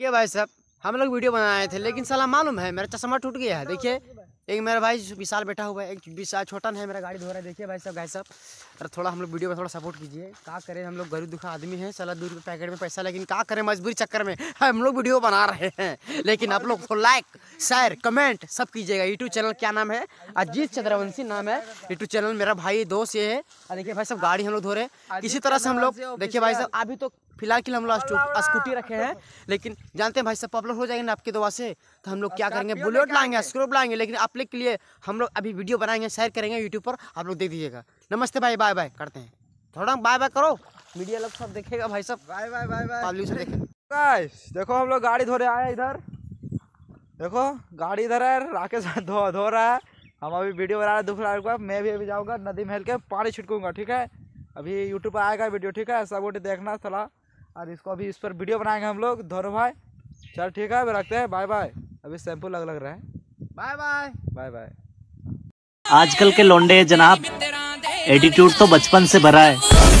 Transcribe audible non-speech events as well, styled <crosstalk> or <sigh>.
ये भाई साहब हम लोग वीडियो बनाए थे लेकिन सलाह मालूम है मेरा चश्मा टूट गया है देखिए एक मेरा भाई विशाल बैठा हुआ है एक विशाल छोटा है मेरा गाड़ी धो रहा है देखिए भाई साहब भाई साहब अरे थोड़ा हम लोग वीडियो में थोड़ा सपोर्ट कीजिए क्या करें हम लोग गरीब दुखा आदमी हैं सलाह दो पैकेट में पैसा लेकिन क्या करें मजबूरी चक्कर में हम लोग वीडियो बना रहे हैं लेकिन आप लोग को लाइक शेयर कमेंट सब कीजिएगा यूट्यूब चैनल क्या नाम है अजीत चंद्रवंशी नाम है यूट्यूब चैनल मेरा भाई दोस्त ये है देखिए भाई साहब गाड़ी हम लोग धो रहे हैं इसी तरह से हम लोग देखिए भाई साहब अभी तो फिलहाल के लिए हम लोग स्कूटी रखे हैं लेकिन जानते हैं भाई सब प्रॉब्लम हो जाएंगे ना आपकी दवा से तो हम लोग क्या अच्छा, करेंगे बुलेट लाएंगे स्क्रोप लाएंगे लेकिन आप लोग के लिए हम लोग अभी वीडियो बनाएंगे शेयर करेंगे यूट्यूब पर आप लोग देख दीजिएगा नमस्ते भाई बाय बाय करते हैं थोड़ा बाय बाय करो मीडिया लोग सब देखेगा भाई सब बाय बाय बाय बाय से देखे देखो हम लोग गाड़ी धो रहे आए इधर देखो गाड़ी इधर है राकेश <laughs> धो धो रहा है हम अभी वीडियो बना रहे दुख रहा है मैं भी अभी जाऊँगा नदी महल के पानी छिटकूंगा ठीक है अभी यूट्यूब पर आएगा वीडियो ठीक है सब देखना थोड़ा और इसको अभी इस पर वीडियो बनाएंगे हम लोग धौरव भाई चल ठीक है अभी रखते हैं बाय बाय अभी शैम्पू लग लग रहा है बाय बाय बाय बाय आजकल के लोंडे जनाब एटीट्यूड तो बचपन से भरा है